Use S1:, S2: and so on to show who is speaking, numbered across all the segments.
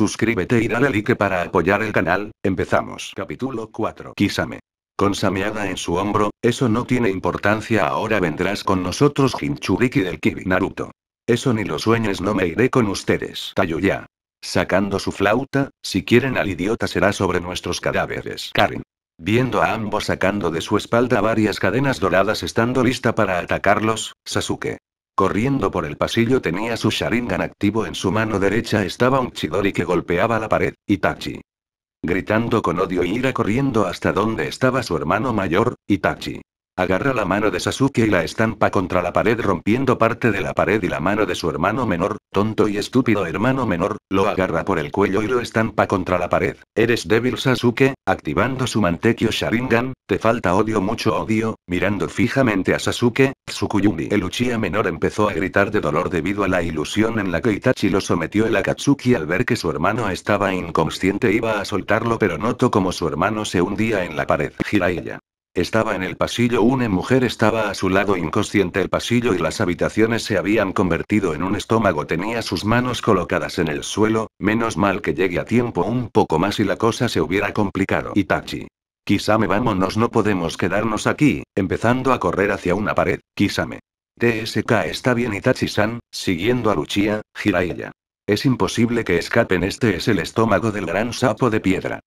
S1: Suscríbete y dale like para apoyar el canal, empezamos. Capítulo 4. Kisame. Con Sameada en su hombro, eso no tiene importancia ahora vendrás con nosotros Hinchuriki del Kibi Naruto. Eso ni lo sueñes no me iré con ustedes. Tayuya. Sacando su flauta, si quieren al idiota será sobre nuestros cadáveres. Karen. Viendo a ambos sacando de su espalda varias cadenas doradas estando lista para atacarlos, Sasuke. Corriendo por el pasillo tenía su Sharingan activo en su mano derecha estaba un Chidori que golpeaba la pared, Itachi. Gritando con odio y e ira corriendo hasta donde estaba su hermano mayor, Itachi. Agarra la mano de Sasuke y la estampa contra la pared rompiendo parte de la pared y la mano de su hermano menor, tonto y estúpido hermano menor, lo agarra por el cuello y lo estampa contra la pared. Eres débil Sasuke, activando su mantequio Sharingan, te falta odio mucho odio, mirando fijamente a Sasuke, Tsukuyumi el Uchiha menor empezó a gritar de dolor debido a la ilusión en la que Itachi lo sometió el Akatsuki al ver que su hermano estaba inconsciente iba a soltarlo pero notó como su hermano se hundía en la pared. Jiraiya. Estaba en el pasillo. Una mujer estaba a su lado inconsciente. El pasillo y las habitaciones se habían convertido en un estómago. Tenía sus manos colocadas en el suelo. Menos mal que llegue a tiempo un poco más y la cosa se hubiera complicado. Itachi. Kisame, vámonos, no podemos quedarnos aquí, empezando a correr hacia una pared. Kisame. TSK está bien, Itachi-san, siguiendo a Luchia, gira Es imposible que escapen. Este es el estómago del gran sapo de piedra.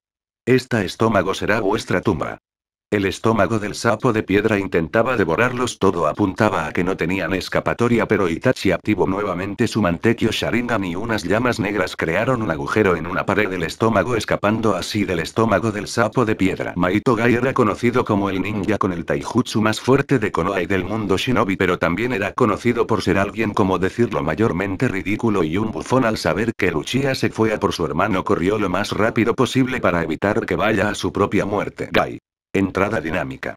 S1: Este estómago será vuestra tumba. El estómago del sapo de piedra intentaba devorarlos todo apuntaba a que no tenían escapatoria pero Itachi activó nuevamente su mantequio Sharingan y unas llamas negras crearon un agujero en una pared del estómago escapando así del estómago del sapo de piedra. Maito Gai era conocido como el ninja con el taijutsu más fuerte de Konoha y del mundo shinobi pero también era conocido por ser alguien como decirlo mayormente ridículo y un bufón al saber que Luchia se fue a por su hermano corrió lo más rápido posible para evitar que vaya a su propia muerte. Gai Entrada dinámica.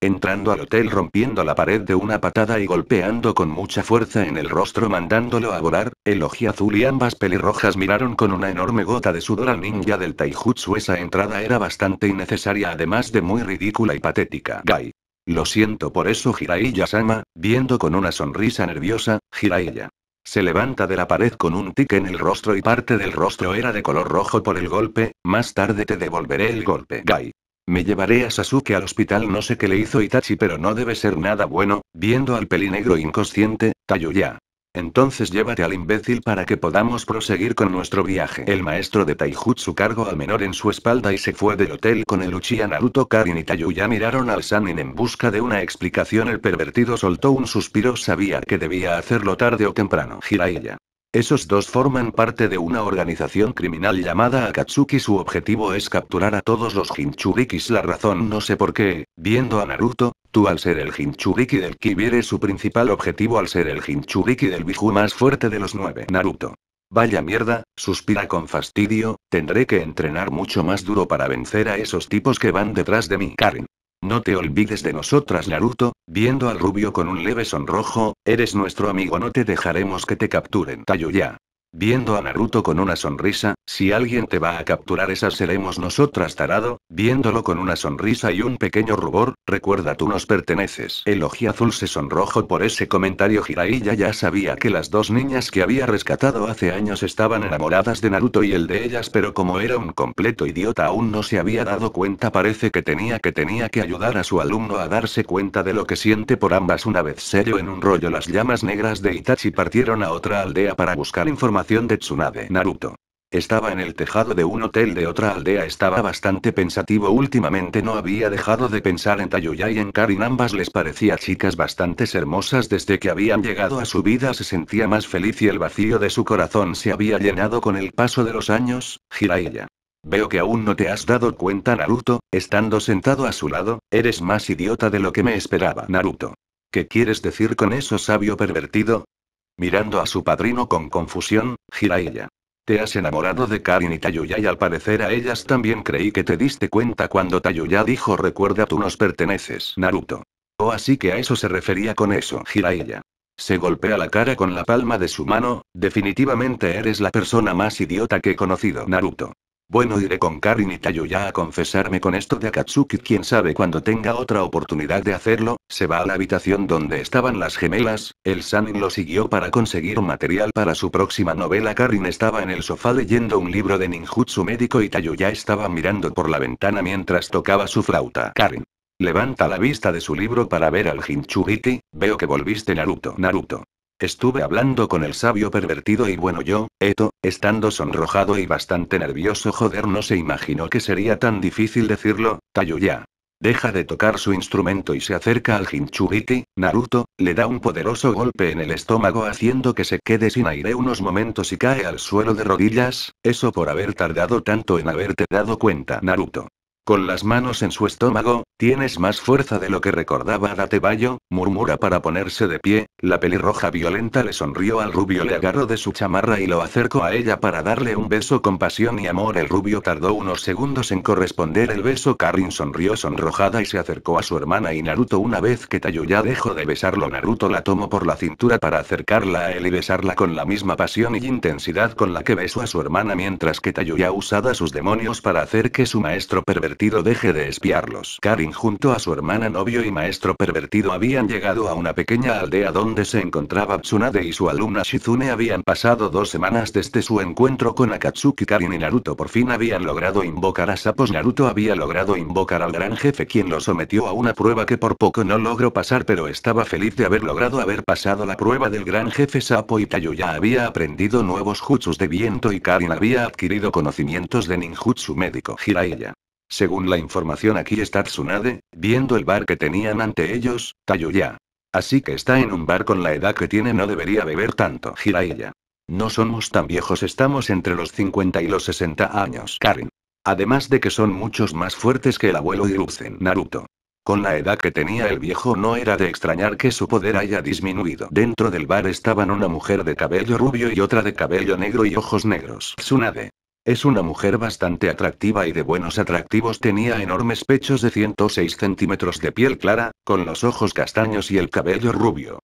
S1: Entrando al hotel rompiendo la pared de una patada y golpeando con mucha fuerza en el rostro mandándolo a volar, el azul y ambas pelirrojas miraron con una enorme gota de sudor al ninja del taijutsu. Esa entrada era bastante innecesaria además de muy ridícula y patética. Gai. Lo siento por eso Jiraiya-sama, viendo con una sonrisa nerviosa, Jiraiya. Se levanta de la pared con un tic en el rostro y parte del rostro era de color rojo por el golpe, más tarde te devolveré el golpe. Gai. Me llevaré a Sasuke al hospital. No sé qué le hizo Itachi, pero no debe ser nada bueno, viendo al pelinegro inconsciente, Tayuya. Entonces llévate al imbécil para que podamos proseguir con nuestro viaje. El maestro de Taijutsu cargó al menor en su espalda y se fue del hotel con el Uchiha Naruto Karin y Tayuya miraron al Sanin en busca de una explicación. El pervertido soltó un suspiro, sabía que debía hacerlo tarde o temprano. Jiraiya. Esos dos forman parte de una organización criminal llamada Akatsuki. Su objetivo es capturar a todos los Hinchurikis. La razón no sé por qué, viendo a Naruto, tú al ser el Hinchuriki del Kibi eres su principal objetivo al ser el Hinchuriki del Biju más fuerte de los nueve. Naruto. Vaya mierda, suspira con fastidio, tendré que entrenar mucho más duro para vencer a esos tipos que van detrás de mí. Karen. No te olvides de nosotras, Naruto, viendo al rubio con un leve sonrojo, eres nuestro amigo, no te dejaremos que te capturen, Tayuya. Viendo a Naruto con una sonrisa, si alguien te va a capturar esas seremos nosotras tarado, viéndolo con una sonrisa y un pequeño rubor, recuerda tú nos perteneces. El azul se sonrojo por ese comentario Jiraiya ya sabía que las dos niñas que había rescatado hace años estaban enamoradas de Naruto y el de ellas pero como era un completo idiota aún no se había dado cuenta parece que tenía que tenía que ayudar a su alumno a darse cuenta de lo que siente por ambas una vez sello en un rollo las llamas negras de Itachi partieron a otra aldea para buscar información de Tsunade Naruto. Estaba en el tejado de un hotel de otra aldea. Estaba bastante pensativo últimamente. No había dejado de pensar en Tayuya y en Karin. Ambas les parecía chicas bastante hermosas desde que habían llegado a su vida. Se sentía más feliz y el vacío de su corazón se había llenado con el paso de los años. Jiraiya. Veo que aún no te has dado cuenta Naruto, estando sentado a su lado, eres más idiota de lo que me esperaba Naruto. ¿Qué quieres decir con eso sabio pervertido? Mirando a su padrino con confusión, Jiraiya. Te has enamorado de Karin y Tayuya y al parecer a ellas también creí que te diste cuenta cuando Tayuya dijo recuerda tú nos perteneces, Naruto. O oh, así que a eso se refería con eso, Jiraiya. Se golpea la cara con la palma de su mano, definitivamente eres la persona más idiota que he conocido, Naruto. Bueno, iré con Karin y Tayuya a confesarme con esto de Akatsuki. Quien sabe cuando tenga otra oportunidad de hacerlo, se va a la habitación donde estaban las gemelas. El Sanin lo siguió para conseguir material para su próxima novela. Karin estaba en el sofá leyendo un libro de ninjutsu médico y Tayuya estaba mirando por la ventana mientras tocaba su flauta. Karin. Levanta la vista de su libro para ver al Hinchuriti, veo que volviste Naruto. Naruto. Estuve hablando con el sabio pervertido y bueno yo, Eto, estando sonrojado y bastante nervioso joder no se imaginó que sería tan difícil decirlo, Tayuya. Deja de tocar su instrumento y se acerca al Hinchuriti, Naruto, le da un poderoso golpe en el estómago haciendo que se quede sin aire unos momentos y cae al suelo de rodillas, eso por haber tardado tanto en haberte dado cuenta Naruto. Con las manos en su estómago, tienes más fuerza de lo que recordaba Datebayo, murmura para ponerse de pie, la pelirroja violenta le sonrió al rubio, le agarró de su chamarra y lo acercó a ella para darle un beso con pasión y amor. El rubio tardó unos segundos en corresponder el beso. Karin sonrió sonrojada y se acercó a su hermana y Naruto una vez que Tayuya dejó de besarlo. Naruto la tomó por la cintura para acercarla a él y besarla con la misma pasión y intensidad con la que besó a su hermana mientras que Tayuya usaba sus demonios para hacer que su maestro pervertido deje de espiarlos. Karin junto a su hermana novio y maestro pervertido habían llegado a una pequeña aldea donde se encontraba Tsunade y su alumna Shizune habían pasado dos semanas desde su encuentro con Akatsuki Karin y Naruto por fin habían logrado invocar a sapos Naruto había logrado invocar al gran jefe quien lo sometió a una prueba que por poco no logró pasar pero estaba feliz de haber logrado haber pasado la prueba del gran jefe sapo y Tayo ya había aprendido nuevos jutsus de viento y Karin había adquirido conocimientos de ninjutsu médico Jiraiya según la información aquí está Tsunade, viendo el bar que tenían ante ellos, Tayuya. Así que está en un bar con la edad que tiene no debería beber tanto. Jiraiya. No somos tan viejos, estamos entre los 50 y los 60 años. Karen. Además de que son muchos más fuertes que el abuelo Hiruzen Naruto. Con la edad que tenía el viejo no era de extrañar que su poder haya disminuido. Dentro del bar estaban una mujer de cabello rubio y otra de cabello negro y ojos negros. Tsunade. Es una mujer bastante atractiva y de buenos atractivos. Tenía enormes pechos de 106 centímetros de piel clara, con los ojos castaños y el cabello rubio.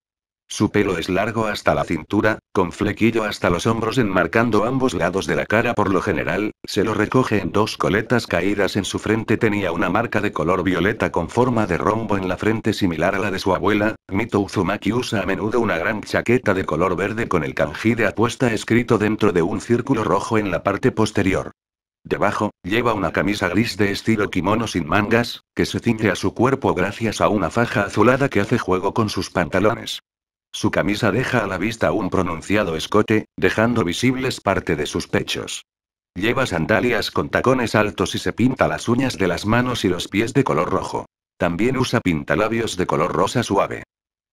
S1: Su pelo es largo hasta la cintura, con flequillo hasta los hombros enmarcando ambos lados de la cara por lo general, se lo recoge en dos coletas caídas en su frente tenía una marca de color violeta con forma de rombo en la frente similar a la de su abuela, Mito Uzumaki usa a menudo una gran chaqueta de color verde con el kanji de apuesta escrito dentro de un círculo rojo en la parte posterior. Debajo, lleva una camisa gris de estilo kimono sin mangas, que se cinge a su cuerpo gracias a una faja azulada que hace juego con sus pantalones. Su camisa deja a la vista un pronunciado escote, dejando visibles parte de sus pechos. Lleva sandalias con tacones altos y se pinta las uñas de las manos y los pies de color rojo. También usa pintalabios de color rosa suave.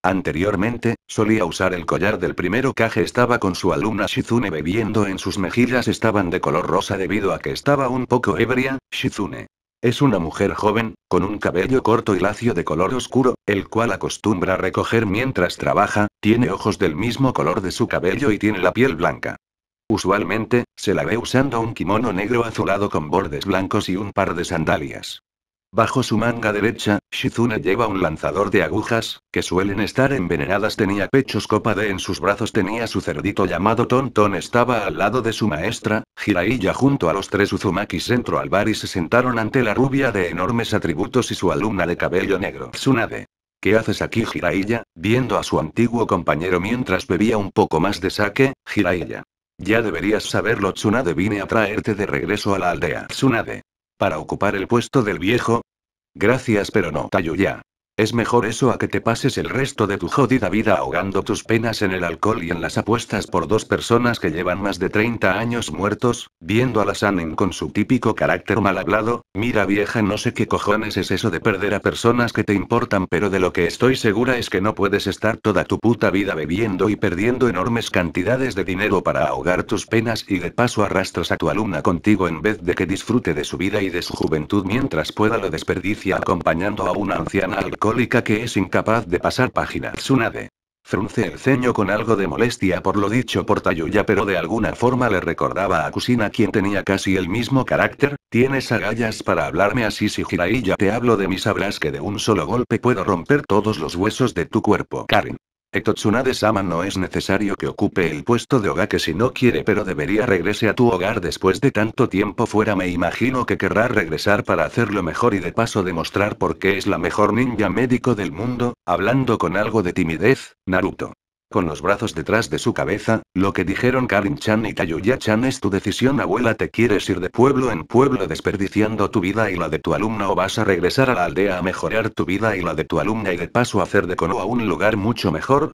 S1: Anteriormente, solía usar el collar del primero caje, estaba con su alumna Shizune bebiendo en sus mejillas estaban de color rosa debido a que estaba un poco ebria, Shizune es una mujer joven, con un cabello corto y lacio de color oscuro, el cual acostumbra recoger mientras trabaja, tiene ojos del mismo color de su cabello y tiene la piel blanca. Usualmente, se la ve usando un kimono negro azulado con bordes blancos y un par de sandalias. Bajo su manga derecha, Shizune lleva un lanzador de agujas, que suelen estar envenenadas. Tenía pechos copa de en sus brazos tenía su cerdito llamado Tonton. Estaba al lado de su maestra, Jiraiya junto a los tres Uzumakis. Entró al bar y se sentaron ante la rubia de enormes atributos y su alumna de cabello negro, Tsunade. ¿Qué haces aquí, Jiraiya? Viendo a su antiguo compañero mientras bebía un poco más de sake, Jiraiya. Ya deberías saberlo, Tsunade. Vine a traerte de regreso a la aldea. Tsunade. Para ocupar el puesto del viejo, Gracias pero no. Tayuya. ya. Es mejor eso a que te pases el resto de tu jodida vida ahogando tus penas en el alcohol y en las apuestas por dos personas que llevan más de 30 años muertos, viendo a la Sanen con su típico carácter mal hablado, mira vieja no sé qué cojones es eso de perder a personas que te importan pero de lo que estoy segura es que no puedes estar toda tu puta vida bebiendo y perdiendo enormes cantidades de dinero para ahogar tus penas y de paso arrastras a tu alumna contigo en vez de que disfrute de su vida y de su juventud mientras pueda lo desperdicia acompañando a una anciana alcohol que es incapaz de pasar página. Tsunade. Frunce el ceño con algo de molestia por lo dicho por Tayuya, pero de alguna forma le recordaba a Kusina, quien tenía casi el mismo carácter. Tienes agallas para hablarme así, si ya te hablo de mí, sabrás que de un solo golpe puedo romper todos los huesos de tu cuerpo. Karen de sama no es necesario que ocupe el puesto de que si no quiere pero debería regrese a tu hogar después de tanto tiempo fuera me imagino que querrá regresar para hacerlo mejor y de paso demostrar por qué es la mejor ninja médico del mundo, hablando con algo de timidez, Naruto con los brazos detrás de su cabeza, lo que dijeron Karin-chan y Tayuya-chan es tu decisión abuela te quieres ir de pueblo en pueblo desperdiciando tu vida y la de tu alumna o vas a regresar a la aldea a mejorar tu vida y la de tu alumna y de paso hacer de a un lugar mucho mejor?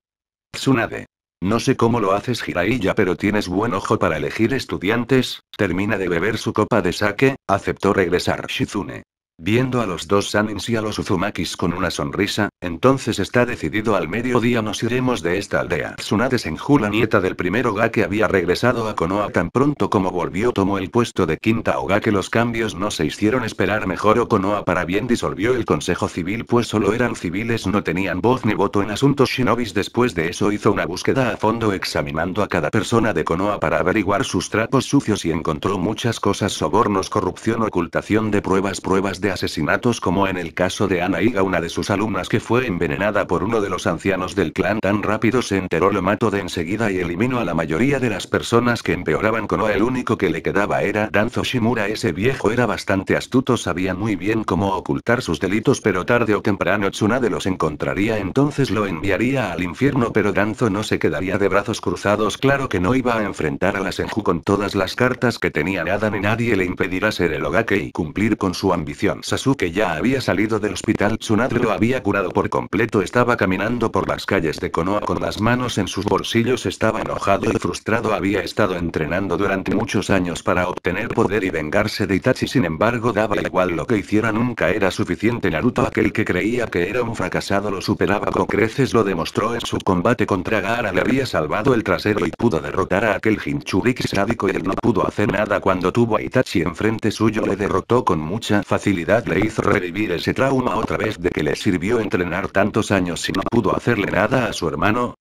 S1: Tsunade. No sé cómo lo haces Jiraiya pero tienes buen ojo para elegir estudiantes, termina de beber su copa de sake, aceptó regresar Shizune. Viendo a los dos Sanins y a los Uzumakis con una sonrisa, entonces está decidido al mediodía nos iremos de esta aldea. Tsunade Senju la nieta del primer Oga que había regresado a Konoha tan pronto como volvió tomó el puesto de quinta Oga que los cambios no se hicieron esperar mejor o Konoha para bien disolvió el consejo civil pues solo eran civiles no tenían voz ni voto en asuntos shinobis después de eso hizo una búsqueda a fondo examinando a cada persona de Konoha para averiguar sus trapos sucios y encontró muchas cosas sobornos corrupción ocultación de pruebas pruebas de asesinatos como en el caso de Ana Iga una de sus alumnas que fue envenenada por uno de los ancianos del clan tan rápido se enteró lo mató de enseguida y eliminó a la mayoría de las personas que empeoraban con el único que le quedaba era Danzo Shimura ese viejo era bastante astuto sabía muy bien cómo ocultar sus delitos pero tarde o temprano Tsunade los encontraría entonces lo enviaría al infierno pero Danzo no se quedaría de brazos cruzados claro que no iba a enfrentar a la Senju con todas las cartas que tenía nada ni nadie le impedirá ser el Ogake y cumplir con su ambición Sasuke ya había salido del hospital, Tsunade lo había curado por completo, estaba caminando por las calles de Konoha con las manos en sus bolsillos, estaba enojado y frustrado, había estado entrenando durante muchos años para obtener poder y vengarse de Itachi, sin embargo daba igual lo que hiciera, nunca era suficiente Naruto, aquel que creía que era un fracasado lo superaba con creces, lo demostró en su combate contra Gaara, le había salvado el trasero y pudo derrotar a aquel Hinchuriki sádico él no pudo hacer nada cuando tuvo a Itachi enfrente suyo, le derrotó con mucha facilidad le hizo revivir ese trauma otra vez de que le sirvió entrenar tantos años y no pudo hacerle nada a su hermano?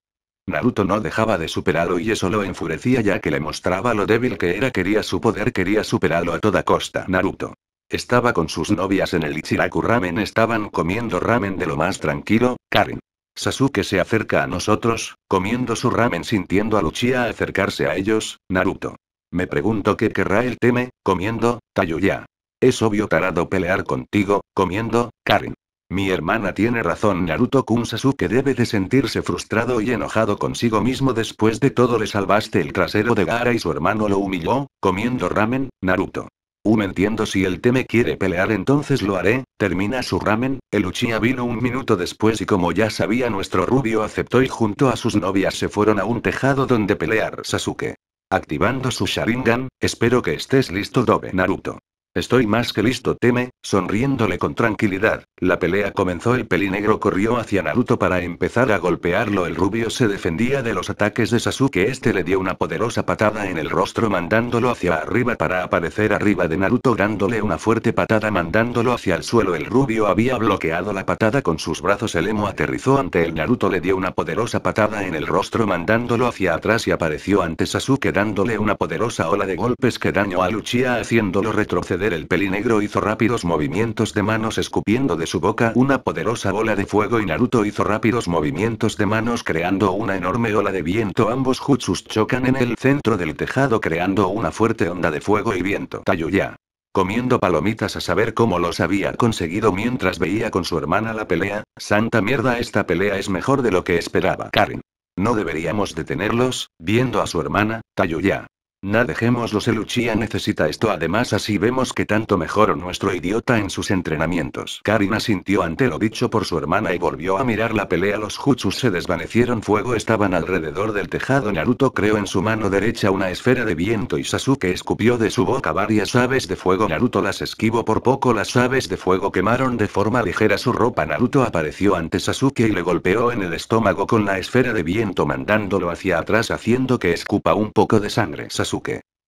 S1: Naruto no dejaba de superarlo y eso lo enfurecía ya que le mostraba lo débil que era, quería su poder, quería superarlo a toda costa. Naruto. Estaba con sus novias en el Ichiraku Ramen, estaban comiendo ramen de lo más tranquilo, Karen. Sasuke se acerca a nosotros, comiendo su ramen sintiendo a Luchia acercarse a ellos, Naruto. Me pregunto qué querrá el teme, comiendo, Tayuya es obvio tarado pelear contigo, comiendo, Karen. Mi hermana tiene razón, Naruto-kun Sasuke debe de sentirse frustrado y enojado consigo mismo después de todo le salvaste el trasero de Gara y su hermano lo humilló, comiendo ramen, Naruto. Um entiendo si el Teme quiere pelear entonces lo haré, termina su ramen, el Uchiha vino un minuto después y como ya sabía nuestro rubio aceptó y junto a sus novias se fueron a un tejado donde pelear Sasuke. Activando su Sharingan, espero que estés listo Dobe Naruto. Estoy más que listo, teme, sonriéndole con tranquilidad. La pelea comenzó, el pelinegro corrió hacia Naruto para empezar a golpearlo. El rubio se defendía de los ataques de Sasuke. Este le dio una poderosa patada en el rostro, mandándolo hacia arriba para aparecer arriba de Naruto, dándole una fuerte patada, mandándolo hacia el suelo. El rubio había bloqueado la patada con sus brazos. El emo aterrizó ante el Naruto, le dio una poderosa patada en el rostro, mandándolo hacia atrás y apareció ante Sasuke, dándole una poderosa ola de golpes que dañó a Luchia, haciéndolo retroceder el el negro hizo rápidos movimientos de manos escupiendo de su boca una poderosa bola de fuego y Naruto hizo rápidos movimientos de manos creando una enorme ola de viento. Ambos jutsus chocan en el centro del tejado creando una fuerte onda de fuego y viento. Tayuya. Comiendo palomitas a saber cómo los había conseguido mientras veía con su hermana la pelea, santa mierda esta pelea es mejor de lo que esperaba. Karen. No deberíamos detenerlos, viendo a su hermana, Tayuya. Nah, dejémoslo, Seluchia necesita esto. Además, así vemos que tanto mejoró nuestro idiota en sus entrenamientos. Karina sintió ante lo dicho por su hermana y volvió a mirar la pelea. Los Jutsus se desvanecieron, fuego estaban alrededor del tejado. Naruto creó en su mano derecha una esfera de viento y Sasuke escupió de su boca varias aves de fuego. Naruto las esquivó por poco. Las aves de fuego quemaron de forma ligera su ropa. Naruto apareció ante Sasuke y le golpeó en el estómago con la esfera de viento, mandándolo hacia atrás, haciendo que escupa un poco de sangre.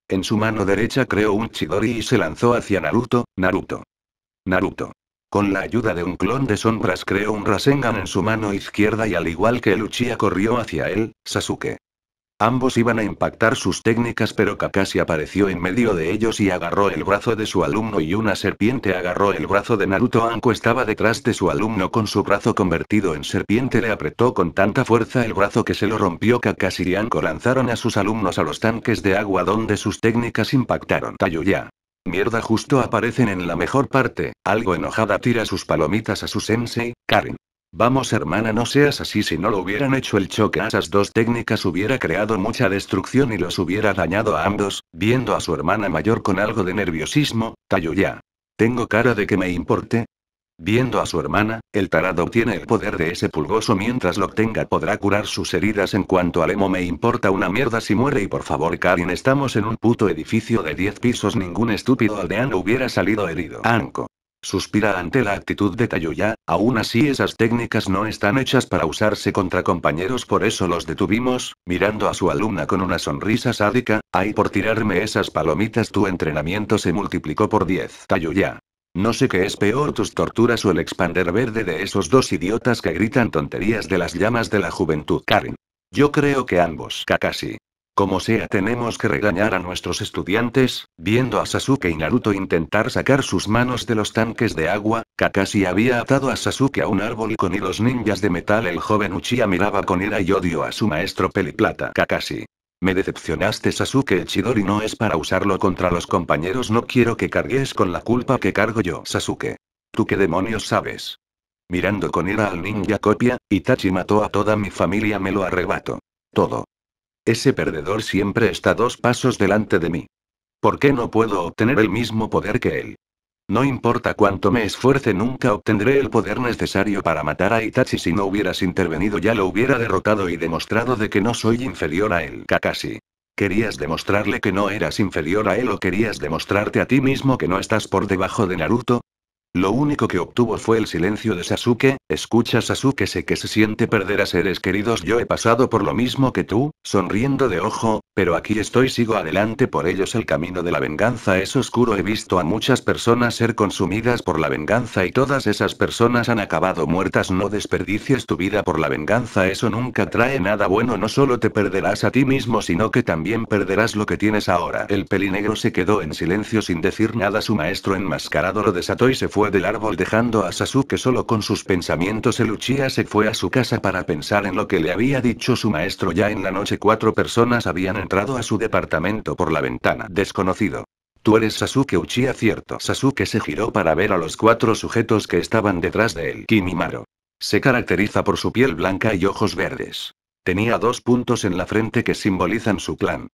S1: En su mano derecha creó un Chidori y se lanzó hacia Naruto, Naruto. Naruto. Con la ayuda de un clon de sombras creó un Rasengan en su mano izquierda y al igual que el corrió hacia él, Sasuke. Ambos iban a impactar sus técnicas pero Kakashi apareció en medio de ellos y agarró el brazo de su alumno y una serpiente agarró el brazo de Naruto Anko estaba detrás de su alumno con su brazo convertido en serpiente le apretó con tanta fuerza el brazo que se lo rompió Kakashi y Anko lanzaron a sus alumnos a los tanques de agua donde sus técnicas impactaron Tayuya. Mierda justo aparecen en la mejor parte, algo enojada tira sus palomitas a su sensei, Karen. Vamos hermana, no seas así, si no lo hubieran hecho el choque a esas dos técnicas hubiera creado mucha destrucción y los hubiera dañado a ambos, viendo a su hermana mayor con algo de nerviosismo, Tayuya. ¿Tengo cara de que me importe? Viendo a su hermana, el tarado tiene el poder de ese pulgoso mientras lo tenga podrá curar sus heridas en cuanto al Lemo me importa una mierda si muere y por favor Karin estamos en un puto edificio de 10 pisos ningún estúpido aldeano hubiera salido herido. Anko. Suspira ante la actitud de Tayuya, aún así esas técnicas no están hechas para usarse contra compañeros, por eso los detuvimos, mirando a su alumna con una sonrisa sádica, ay por tirarme esas palomitas tu entrenamiento se multiplicó por 10. Tayuya. No sé qué es peor tus torturas o el expander verde de esos dos idiotas que gritan tonterías de las llamas de la juventud. Karen. Yo creo que ambos. Kakashi. Como sea, tenemos que regañar a nuestros estudiantes, viendo a Sasuke y Naruto intentar sacar sus manos de los tanques de agua, Kakashi había atado a Sasuke a un árbol y con hilos ninjas de metal el joven Uchiha miraba con ira y odio a su maestro peliplata Kakashi. Me decepcionaste Sasuke el Chidori no es para usarlo contra los compañeros no quiero que cargues con la culpa que cargo yo Sasuke. ¿Tú qué demonios sabes? Mirando con ira al ninja copia, Itachi mató a toda mi familia me lo arrebato. Todo. Ese perdedor siempre está dos pasos delante de mí. ¿Por qué no puedo obtener el mismo poder que él? No importa cuánto me esfuerce, nunca obtendré el poder necesario para matar a Itachi. Si no hubieras intervenido, ya lo hubiera derrotado y demostrado de que no soy inferior a él, Kakashi. ¿Querías demostrarle que no eras inferior a él o querías demostrarte a ti mismo que no estás por debajo de Naruto? Lo único que obtuvo fue el silencio de Sasuke, escucha Sasuke sé que se siente perder a seres queridos yo he pasado por lo mismo que tú, sonriendo de ojo, pero aquí estoy sigo adelante por ellos el camino de la venganza es oscuro he visto a muchas personas ser consumidas por la venganza y todas esas personas han acabado muertas no desperdicies tu vida por la venganza eso nunca trae nada bueno no solo te perderás a ti mismo sino que también perderás lo que tienes ahora el pelinegro se quedó en silencio sin decir nada su maestro enmascarado lo desató y se fue del árbol dejando a Sasuke solo con sus pensamientos el Uchiha se fue a su casa para pensar en lo que le había dicho su maestro ya en la noche cuatro personas habían entrado a su departamento por la ventana desconocido. Tú eres Sasuke Uchiha cierto Sasuke se giró para ver a los cuatro sujetos que estaban detrás de él Kimimaro. Se caracteriza por su piel blanca y ojos verdes. Tenía dos puntos en la frente que simbolizan su clan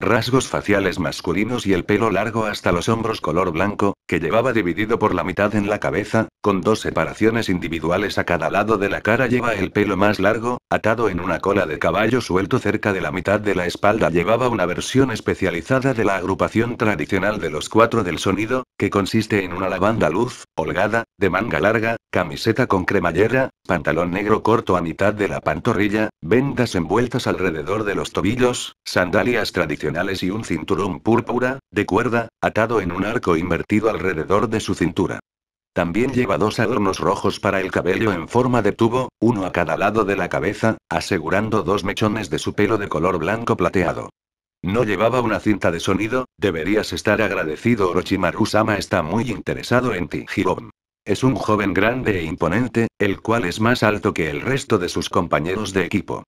S1: rasgos faciales masculinos y el pelo largo hasta los hombros color blanco, que llevaba dividido por la mitad en la cabeza, con dos separaciones individuales a cada lado de la cara lleva el pelo más largo, atado en una cola de caballo suelto cerca de la mitad de la espalda llevaba una versión especializada de la agrupación tradicional de los cuatro del sonido, que consiste en una lavanda luz, holgada, de manga larga, camiseta con cremallera, pantalón negro corto a mitad de la pantorrilla, vendas envueltas alrededor de los tobillos, sandalias tradicionales y un cinturón púrpura, de cuerda, atado en un arco invertido alrededor de su cintura. También lleva dos adornos rojos para el cabello en forma de tubo, uno a cada lado de la cabeza, asegurando dos mechones de su pelo de color blanco plateado. No llevaba una cinta de sonido, deberías estar agradecido Orochimaru-sama está muy interesado en ti Es un joven grande e imponente, el cual es más alto que el resto de sus compañeros de equipo.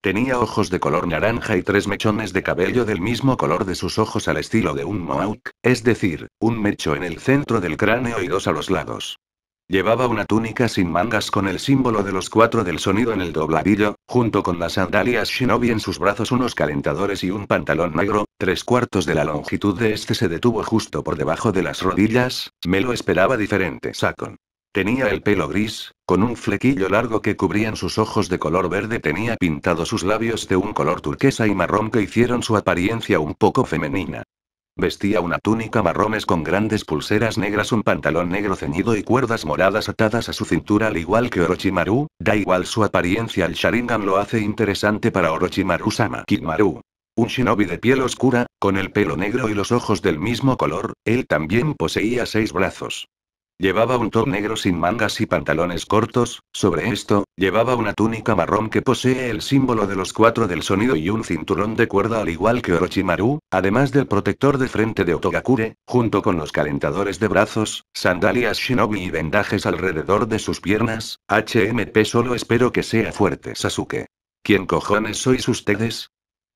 S1: Tenía ojos de color naranja y tres mechones de cabello del mismo color de sus ojos al estilo de un mohawk, es decir, un mecho en el centro del cráneo y dos a los lados. Llevaba una túnica sin mangas con el símbolo de los cuatro del sonido en el dobladillo, junto con las sandalias shinobi en sus brazos unos calentadores y un pantalón negro, tres cuartos de la longitud de este se detuvo justo por debajo de las rodillas, me lo esperaba diferente Sakon. Tenía el pelo gris, con un flequillo largo que cubrían sus ojos de color verde, tenía pintados sus labios de un color turquesa y marrón que hicieron su apariencia un poco femenina. Vestía una túnica marrones con grandes pulseras negras, un pantalón negro ceñido y cuerdas moradas atadas a su cintura, al igual que Orochimaru. Da igual su apariencia, el Sharingan lo hace interesante para Orochimaru-sama. Kimaru. Un shinobi de piel oscura, con el pelo negro y los ojos del mismo color, él también poseía seis brazos. Llevaba un top negro sin mangas y pantalones cortos, sobre esto, llevaba una túnica marrón que posee el símbolo de los cuatro del sonido y un cinturón de cuerda al igual que Orochimaru, además del protector de frente de Otogakure, junto con los calentadores de brazos, sandalias shinobi y vendajes alrededor de sus piernas, HMP solo espero que sea fuerte Sasuke. ¿Quién cojones sois ustedes?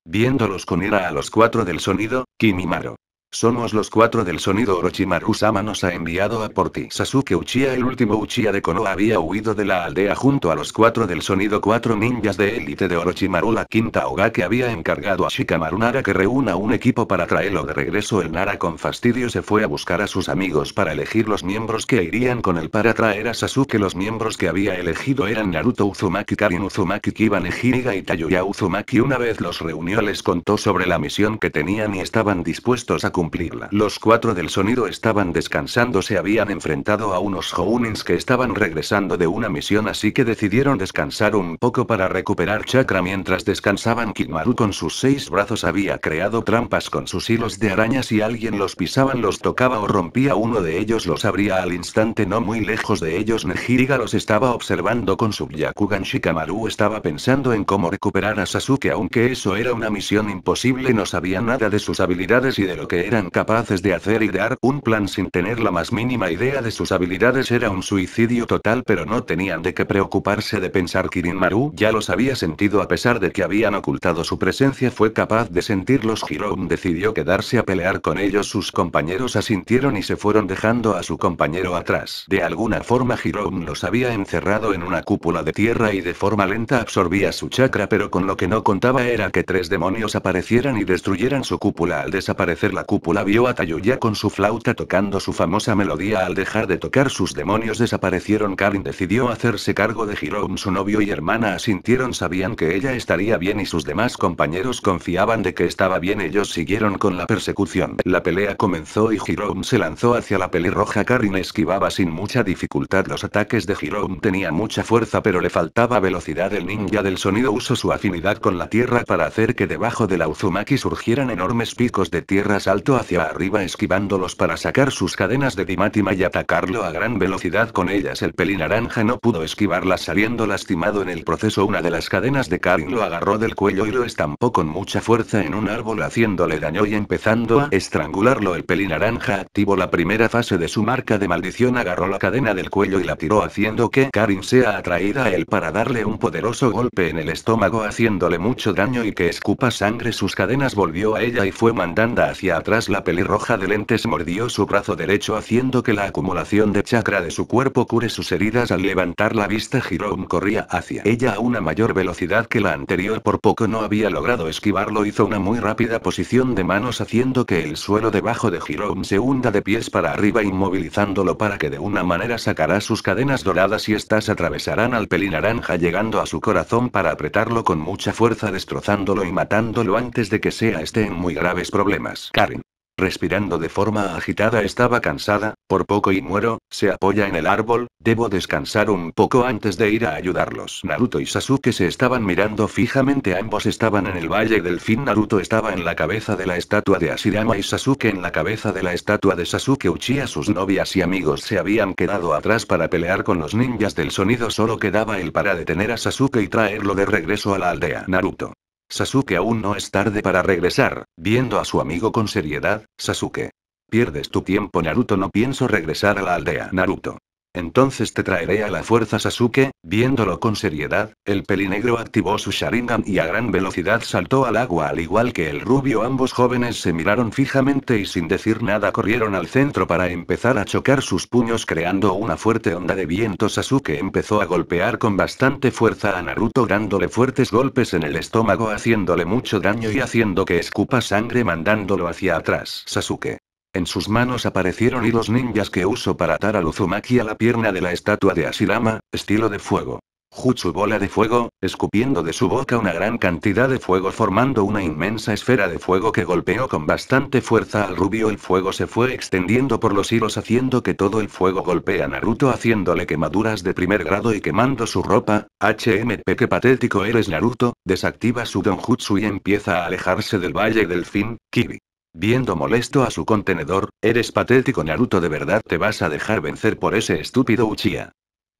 S1: Viéndolos con ira a los cuatro del sonido, Kimimaro. Somos los cuatro del sonido Orochimaru-sama nos ha enviado a por ti. Sasuke Uchiha el último Uchiha de Konoha había huido de la aldea junto a los cuatro del sonido cuatro ninjas de élite de Orochimaru la quinta Oga que había encargado a Shikamaru Nara que reúna un equipo para traerlo de regreso el Nara con fastidio se fue a buscar a sus amigos para elegir los miembros que irían con él para traer a Sasuke los miembros que había elegido eran Naruto Uzumaki Karin Uzumaki Kiban y Tayoya Uzumaki una vez los reunió les contó sobre la misión que tenían y estaban dispuestos a cumplir los cuatro del sonido estaban descansando, se habían enfrentado a unos Hounins que estaban regresando de una misión, así que decidieron descansar un poco para recuperar chakra mientras descansaban. Kimaru con sus seis brazos había creado trampas con sus hilos de araña. Si alguien los pisaba, los tocaba o rompía uno de ellos, los abría al instante, no muy lejos de ellos. Nehiriga los estaba observando con su Byakugan. Shikamaru estaba pensando en cómo recuperar a Sasuke, aunque eso era una misión imposible, no sabía nada de sus habilidades y de lo que era eran capaces de hacer y dar un plan sin tener la más mínima idea de sus habilidades era un suicidio total, pero no tenían de qué preocuparse de pensar. Maru ya los había sentido a pesar de que habían ocultado su presencia, fue capaz de sentirlos. Hiron decidió quedarse a pelear con ellos. Sus compañeros asintieron y se fueron dejando a su compañero atrás. De alguna forma, Hiron los había encerrado en una cúpula de tierra y de forma lenta absorbía su chakra, pero con lo que no contaba era que tres demonios aparecieran y destruyeran su cúpula al desaparecer la cúpula Pula vio a Tayuya con su flauta tocando su famosa melodía al dejar de tocar sus demonios desaparecieron Karin decidió hacerse cargo de Hiroum su novio y hermana asintieron sabían que ella estaría bien y sus demás compañeros confiaban de que estaba bien ellos siguieron con la persecución la pelea comenzó y Hiroum se lanzó hacia la pelirroja Karin esquivaba sin mucha dificultad los ataques de Hiroum tenía mucha fuerza pero le faltaba velocidad el ninja del sonido usó su afinidad con la tierra para hacer que debajo de la Uzumaki surgieran enormes picos de tierras altas hacia arriba esquivándolos para sacar sus cadenas de Dimátima y atacarlo a gran velocidad con ellas. El peli naranja no pudo esquivarlas saliendo lastimado en el proceso. Una de las cadenas de Karin lo agarró del cuello y lo estampó con mucha fuerza en un árbol haciéndole daño y empezando a estrangularlo. El naranja activó la primera fase de su marca de maldición agarró la cadena del cuello y la tiró haciendo que Karin sea atraída a él para darle un poderoso golpe en el estómago haciéndole mucho daño y que escupa sangre. Sus cadenas volvió a ella y fue mandando hacia atrás tras la pelirroja de lentes mordió su brazo derecho haciendo que la acumulación de chakra de su cuerpo cure sus heridas al levantar la vista Jerome corría hacia ella a una mayor velocidad que la anterior por poco no había logrado esquivarlo hizo una muy rápida posición de manos haciendo que el suelo debajo de Jerome se hunda de pies para arriba inmovilizándolo para que de una manera sacará sus cadenas doradas y estas atravesarán al naranja llegando a su corazón para apretarlo con mucha fuerza destrozándolo y matándolo antes de que sea esté en muy graves problemas Karen respirando de forma agitada, estaba cansada, por poco y muero, se apoya en el árbol, debo descansar un poco antes de ir a ayudarlos. Naruto y Sasuke se estaban mirando fijamente, ambos estaban en el Valle del Fin, Naruto estaba en la cabeza de la estatua de asirama y Sasuke en la cabeza de la estatua de Sasuke Uchiha, sus novias y amigos se habían quedado atrás para pelear con los ninjas del sonido, solo quedaba el para detener a Sasuke y traerlo de regreso a la aldea. Naruto. Sasuke aún no es tarde para regresar, viendo a su amigo con seriedad, Sasuke. Pierdes tu tiempo Naruto no pienso regresar a la aldea Naruto. Entonces te traeré a la fuerza Sasuke, viéndolo con seriedad, el pelinegro activó su Sharingan y a gran velocidad saltó al agua al igual que el rubio. Ambos jóvenes se miraron fijamente y sin decir nada corrieron al centro para empezar a chocar sus puños creando una fuerte onda de viento. Sasuke empezó a golpear con bastante fuerza a Naruto dándole fuertes golpes en el estómago haciéndole mucho daño y haciendo que escupa sangre mandándolo hacia atrás. Sasuke en sus manos aparecieron hilos ninjas que uso para atar a Uzumaki a la pierna de la estatua de Asirama, estilo de fuego. Jutsu bola de fuego, escupiendo de su boca una gran cantidad de fuego formando una inmensa esfera de fuego que golpeó con bastante fuerza al rubio. El fuego se fue extendiendo por los hilos haciendo que todo el fuego golpea a Naruto haciéndole quemaduras de primer grado y quemando su ropa. HMP que patético eres Naruto, desactiva su Donjutsu y empieza a alejarse del Valle del Fin, Kibi. Viendo molesto a su contenedor, eres patético Naruto, ¿de verdad te vas a dejar vencer por ese estúpido Uchiha?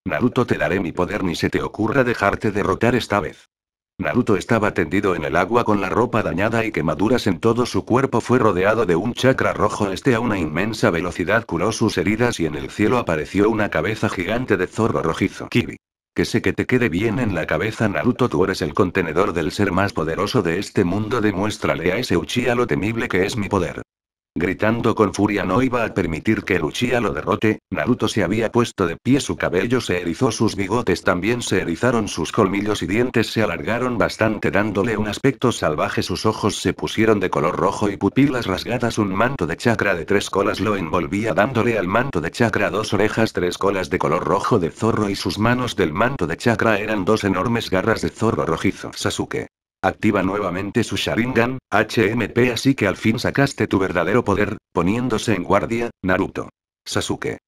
S1: Naruto, te daré mi poder, ni se te ocurra dejarte derrotar esta vez. Naruto estaba tendido en el agua con la ropa dañada y quemaduras en todo su cuerpo. Fue rodeado de un chakra rojo. Este a una inmensa velocidad curó sus heridas y en el cielo apareció una cabeza gigante de zorro rojizo. Kibi. Que sé que te quede bien en la cabeza Naruto, tú eres el contenedor del ser más poderoso de este mundo, demuéstrale a ese Uchiha lo temible que es mi poder. Gritando con furia no iba a permitir que Luchia lo derrote, Naruto se había puesto de pie, su cabello se erizó, sus bigotes también se erizaron, sus colmillos y dientes se alargaron bastante dándole un aspecto salvaje, sus ojos se pusieron de color rojo y pupilas rasgadas, un manto de chakra de tres colas lo envolvía dándole al manto de chakra dos orejas tres colas de color rojo de zorro y sus manos del manto de chakra eran dos enormes garras de zorro rojizo. Sasuke, Activa nuevamente su Sharingan, HMP así que al fin sacaste tu verdadero poder, poniéndose en guardia, Naruto. Sasuke.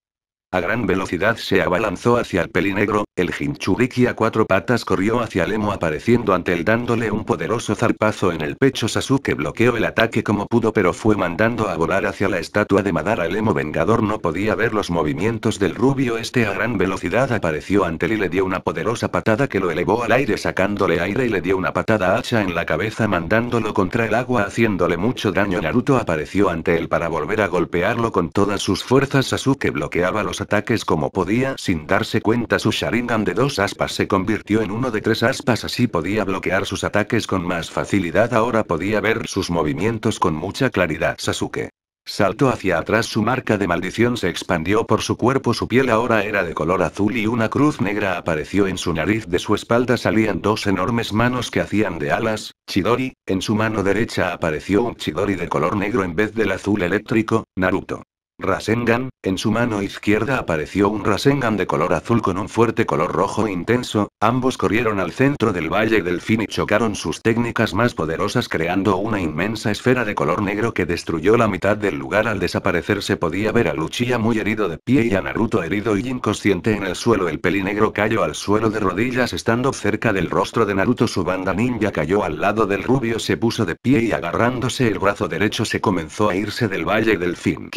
S1: A gran velocidad se abalanzó hacia el negro, el Jinchuriki a cuatro patas corrió hacia el emo apareciendo ante él dándole un poderoso zarpazo en el pecho Sasuke bloqueó el ataque como pudo pero fue mandando a volar hacia la estatua de Madara el emo vengador no podía ver los movimientos del rubio este a gran velocidad apareció ante él y le dio una poderosa patada que lo elevó al aire sacándole aire y le dio una patada hacha en la cabeza mandándolo contra el agua haciéndole mucho daño Naruto apareció ante él para volver a golpearlo con todas sus fuerzas Sasuke bloqueaba los ataques como podía sin darse cuenta su Sharingan de dos aspas se convirtió en uno de tres aspas así podía bloquear sus ataques con más facilidad ahora podía ver sus movimientos con mucha claridad Sasuke. Saltó hacia atrás su marca de maldición se expandió por su cuerpo su piel ahora era de color azul y una cruz negra apareció en su nariz de su espalda salían dos enormes manos que hacían de alas, Chidori, en su mano derecha apareció un Chidori de color negro en vez del azul eléctrico, Naruto. Rasengan, en su mano izquierda apareció un Rasengan de color azul con un fuerte color rojo intenso, ambos corrieron al centro del Valle del Fin y chocaron sus técnicas más poderosas creando una inmensa esfera de color negro que destruyó la mitad del lugar al desaparecer se podía ver a Luchia muy herido de pie y a Naruto herido y inconsciente en el suelo el pelinegro cayó al suelo de rodillas estando cerca del rostro de Naruto su banda ninja cayó al lado del rubio se puso de pie y agarrándose el brazo derecho se comenzó a irse del Valle del Fin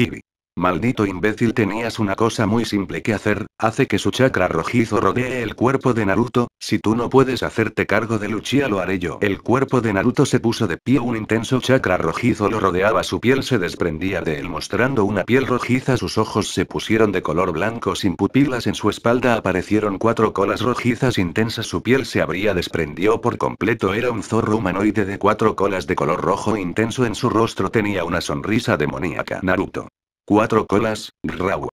S1: Maldito imbécil, tenías una cosa muy simple que hacer, hace que su chakra rojizo rodee el cuerpo de Naruto, si tú no puedes hacerte cargo de Luchia lo haré yo. El cuerpo de Naruto se puso de pie, un intenso chakra rojizo lo rodeaba, su piel se desprendía de él mostrando una piel rojiza, sus ojos se pusieron de color blanco sin pupilas, en su espalda aparecieron cuatro colas rojizas intensas, su piel se abría, desprendió por completo, era un zorro humanoide de cuatro colas de color rojo intenso, en su rostro tenía una sonrisa demoníaca. Naruto. Cuatro colas, Rau.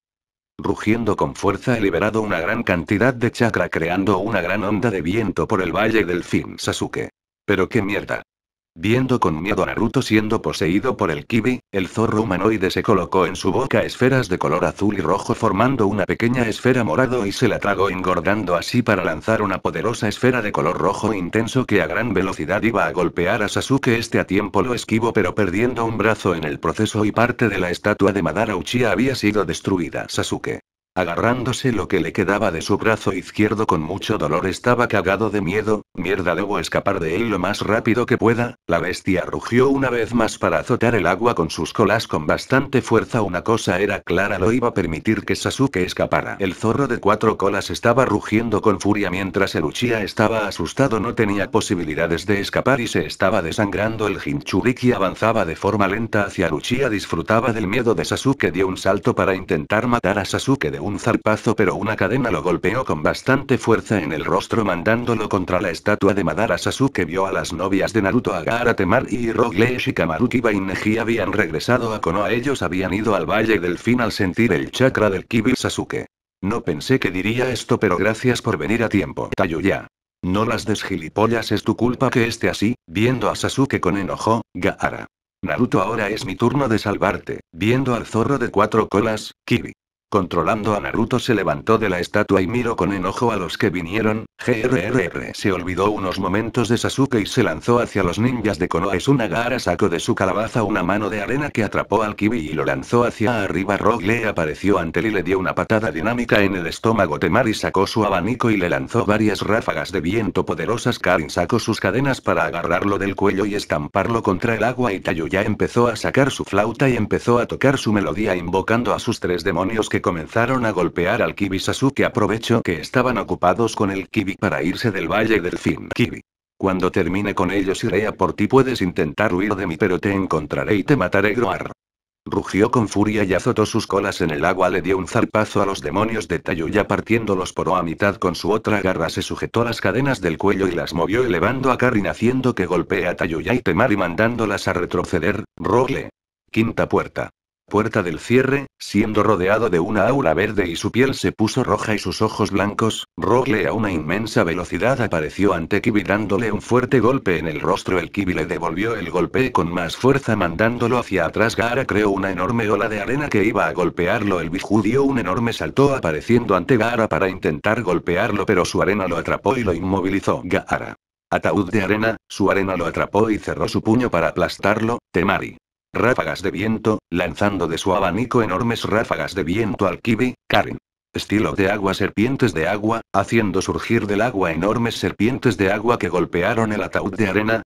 S1: Rugiendo con fuerza he liberado una gran cantidad de chakra creando una gran onda de viento por el valle del fin Sasuke. Pero qué mierda. Viendo con miedo a Naruto siendo poseído por el Kibi, el zorro humanoide se colocó en su boca esferas de color azul y rojo formando una pequeña esfera morado y se la tragó engordando así para lanzar una poderosa esfera de color rojo intenso que a gran velocidad iba a golpear a Sasuke este a tiempo lo esquivo pero perdiendo un brazo en el proceso y parte de la estatua de Madara Uchiha había sido destruida Sasuke agarrándose lo que le quedaba de su brazo izquierdo con mucho dolor estaba cagado de miedo, mierda debo escapar de él lo más rápido que pueda, la bestia rugió una vez más para azotar el agua con sus colas con bastante fuerza una cosa era clara no iba a permitir que Sasuke escapara. El zorro de cuatro colas estaba rugiendo con furia mientras el Uchiha estaba asustado no tenía posibilidades de escapar y se estaba desangrando el Jinchuriki avanzaba de forma lenta hacia el Uchiha disfrutaba del miedo de Sasuke dio un salto para intentar matar a Sasuke de un zarpazo pero una cadena lo golpeó con bastante fuerza en el rostro mandándolo contra la estatua de Madara Sasuke vio a las novias de Naruto Agara Temar y Rogle y Bainji habían regresado a Konoha ellos habían ido al Valle del Fin al sentir el chakra del Kibi Sasuke. No pensé que diría esto pero gracias por venir a tiempo Tayuya. No las des es tu culpa que esté así, viendo a Sasuke con enojo, Gaara. Naruto ahora es mi turno de salvarte, viendo al zorro de cuatro colas, Kibi. Controlando a Naruto se levantó de la estatua y miró con enojo a los que vinieron, GRRR se olvidó unos momentos de Sasuke y se lanzó hacia los ninjas de Konoha gara sacó de su calabaza una mano de arena que atrapó al Kibi y lo lanzó hacia arriba Rogue le apareció ante él y le dio una patada dinámica en el estómago Temari sacó su abanico y le lanzó varias ráfagas de viento poderosas Karin sacó sus cadenas para agarrarlo del cuello y estamparlo contra el agua y Tayuya ya empezó a sacar su flauta y empezó a tocar su melodía invocando a sus tres demonios que comenzaron a golpear al Kibi Sasuke aprovechó que estaban ocupados con el Kibi para irse del Valle del Fin Kibi. Cuando termine con ellos iré a por ti puedes intentar huir de mí pero te encontraré y te mataré Groar. Rugió con furia y azotó sus colas en el agua. Le dio un zarpazo a los demonios de Tayuya partiéndolos por a mitad con su otra garra. Se sujetó las cadenas del cuello y las movió elevando a Karin haciendo que golpee a Tayuya y Temari mandándolas a retroceder. Rogle. Quinta puerta puerta del cierre, siendo rodeado de una aura verde y su piel se puso roja y sus ojos blancos, Rogle a una inmensa velocidad apareció ante Kibi dándole un fuerte golpe en el rostro. El Kibi le devolvió el golpe con más fuerza mandándolo hacia atrás. Gaara creó una enorme ola de arena que iba a golpearlo. El Biju dio un enorme salto apareciendo ante Gaara para intentar golpearlo pero su arena lo atrapó y lo inmovilizó. Gara, Ataúd de arena, su arena lo atrapó y cerró su puño para aplastarlo, Temari. Ráfagas de viento, lanzando de su abanico enormes ráfagas de viento al kibi, Karen. Estilo de agua serpientes de agua, haciendo surgir del agua enormes serpientes de agua que golpearon el ataúd de arena.